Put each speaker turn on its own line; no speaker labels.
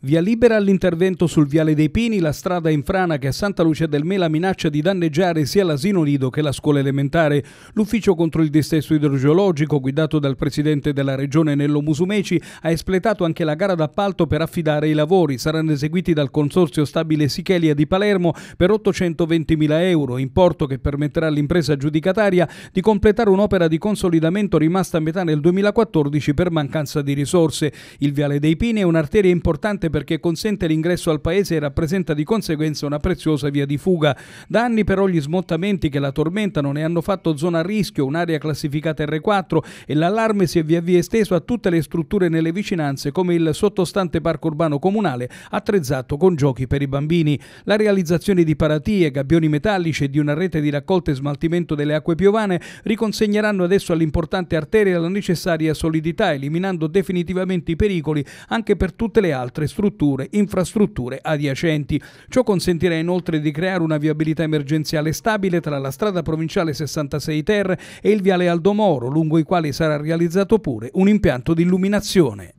Via libera all'intervento sul Viale dei Pini, la strada in frana che a Santa Lucia del Mela minaccia di danneggiare sia l'asino nido che la scuola elementare. L'ufficio contro il distesso idrogeologico, guidato dal presidente della regione Nello Musumeci, ha espletato anche la gara d'appalto per affidare i lavori. Saranno eseguiti dal Consorzio Stabile Sichelia di Palermo per 820.000 euro, importo che permetterà all'impresa giudicataria di completare un'opera di consolidamento rimasta a metà nel 2014 per mancanza di risorse. Il Viale dei Pini è un'arteria importante importante perché consente l'ingresso al paese e rappresenta di conseguenza una preziosa via di fuga. Da anni però gli smottamenti che la tormentano ne hanno fatto zona a rischio, un'area classificata R4 e l'allarme si è via via esteso a tutte le strutture nelle vicinanze come il sottostante parco urbano comunale attrezzato con giochi per i bambini. La realizzazione di paratie, gabbioni metallici e di una rete di raccolta e smaltimento delle acque piovane riconsegneranno adesso all'importante arteria la necessaria solidità, eliminando definitivamente i pericoli anche per tutte le altre strutture strutture, infrastrutture adiacenti. Ciò consentirà inoltre di creare una viabilità emergenziale stabile tra la strada provinciale 66 Ter e il viale Aldomoro, lungo i quali sarà realizzato pure un impianto di illuminazione.